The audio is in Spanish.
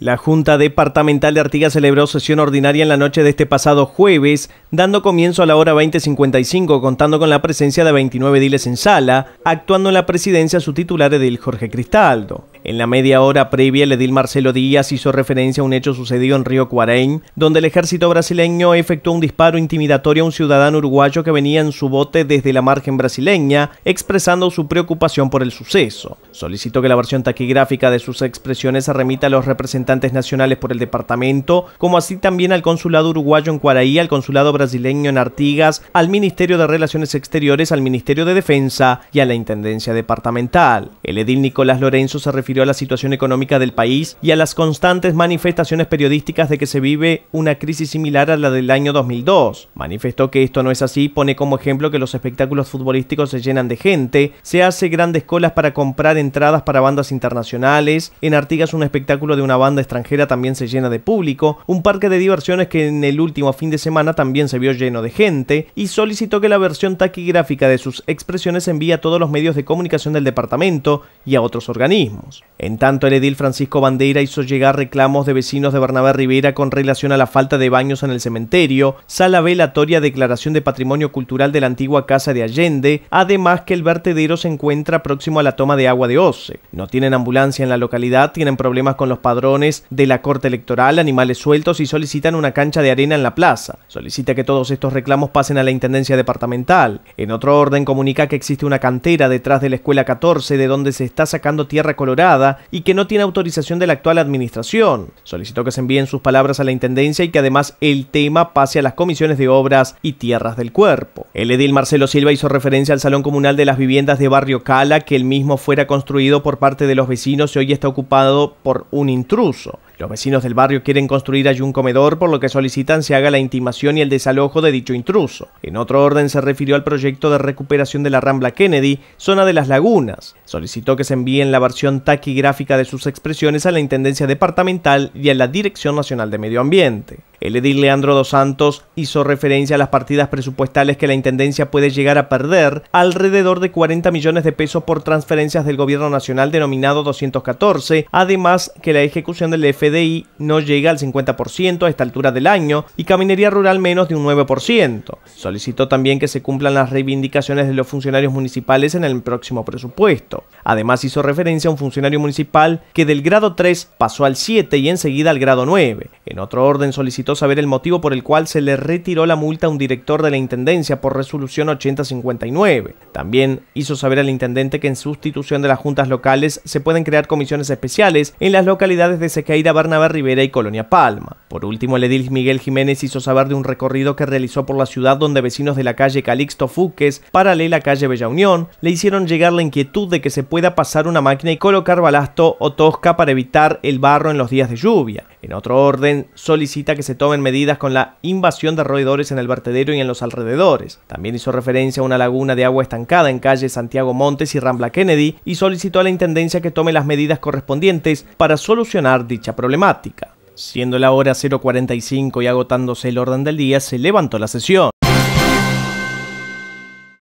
La Junta Departamental de Artigas celebró sesión ordinaria en la noche de este pasado jueves, dando comienzo a la hora 20.55, contando con la presencia de 29 diles en sala, actuando en la presidencia su titular Edil Jorge Cristaldo. En la media hora previa, el edil Marcelo Díaz hizo referencia a un hecho sucedido en Río Cuareim, donde el ejército brasileño efectuó un disparo intimidatorio a un ciudadano uruguayo que venía en su bote desde la margen brasileña, expresando su preocupación por el suceso. Solicitó que la versión taquigráfica de sus expresiones se remita a los representantes nacionales por el departamento, como así también al consulado uruguayo en Cuaraí, al consulado brasileño en Artigas, al Ministerio de Relaciones Exteriores, al Ministerio de Defensa y a la Intendencia Departamental. El edil Nicolás Lorenzo se refirió a la situación económica del país y a las constantes manifestaciones periodísticas de que se vive una crisis similar a la del año 2002. Manifestó que esto no es así, pone como ejemplo que los espectáculos futbolísticos se llenan de gente, se hace grandes colas para comprar entradas para bandas internacionales, en Artigas un espectáculo de una banda extranjera también se llena de público, un parque de diversiones que en el último fin de semana también se vio lleno de gente, y solicitó que la versión taquigráfica de sus expresiones envíe a todos los medios de comunicación del departamento y a otros organismos. En tanto, el edil Francisco Bandeira hizo llegar reclamos de vecinos de Bernabé Rivera con relación a la falta de baños en el cementerio, sala velatoria, declaración de patrimonio cultural de la antigua casa de Allende, además que el vertedero se encuentra próximo a la toma de agua de Oce. No tienen ambulancia en la localidad, tienen problemas con los padrones de la Corte Electoral, animales sueltos y solicitan una cancha de arena en la plaza. Solicita que todos estos reclamos pasen a la Intendencia Departamental. En otro orden, comunica que existe una cantera detrás de la Escuela 14 de donde se está sacando tierra colorada y que no tiene autorización de la actual administración. Solicitó que se envíen sus palabras a la Intendencia y que además el tema pase a las comisiones de obras y tierras del cuerpo. El edil Marcelo Silva hizo referencia al Salón Comunal de las Viviendas de Barrio Cala, que el mismo fuera construido por parte de los vecinos y hoy está ocupado por un intruso. Los vecinos del barrio quieren construir allí un comedor, por lo que solicitan se haga la intimación y el desalojo de dicho intruso. En otro orden se refirió al proyecto de recuperación de la Rambla Kennedy, zona de las lagunas. Solicitó que se envíen la versión taquigráfica de sus expresiones a la Intendencia Departamental y a la Dirección Nacional de Medio Ambiente. El edil Leandro dos Santos hizo referencia a las partidas presupuestales que la Intendencia puede llegar a perder, alrededor de 40 millones de pesos por transferencias del Gobierno Nacional denominado 214, además que la ejecución del FDI no llega al 50% a esta altura del año y Caminería Rural menos de un 9%. Solicitó también que se cumplan las reivindicaciones de los funcionarios municipales en el próximo presupuesto. Además hizo referencia a un funcionario municipal que del grado 3 pasó al 7 y enseguida al grado 9. En otro orden solicitó saber el motivo por el cual se le retiró la multa a un director de la Intendencia por resolución 8059. También hizo saber al intendente que en sustitución de las juntas locales se pueden crear comisiones especiales en las localidades de Sequeira, Bernabé Rivera y Colonia Palma. Por último, el edil Miguel Jiménez hizo saber de un recorrido que realizó por la ciudad donde vecinos de la calle Calixto Fuques, paralela a calle Bella Unión, le hicieron llegar la inquietud de que se pueda pasar una máquina y colocar balasto o tosca para evitar el barro en los días de lluvia. En otro orden, solicita que se tomen medidas con la invasión de roedores en el vertedero y en los alrededores. También hizo referencia a una laguna de agua estancada en calle Santiago Montes y Rambla Kennedy y solicitó a la Intendencia que tome las medidas correspondientes para solucionar dicha problemática. Siendo la hora 0.45 y agotándose el orden del día, se levantó la sesión.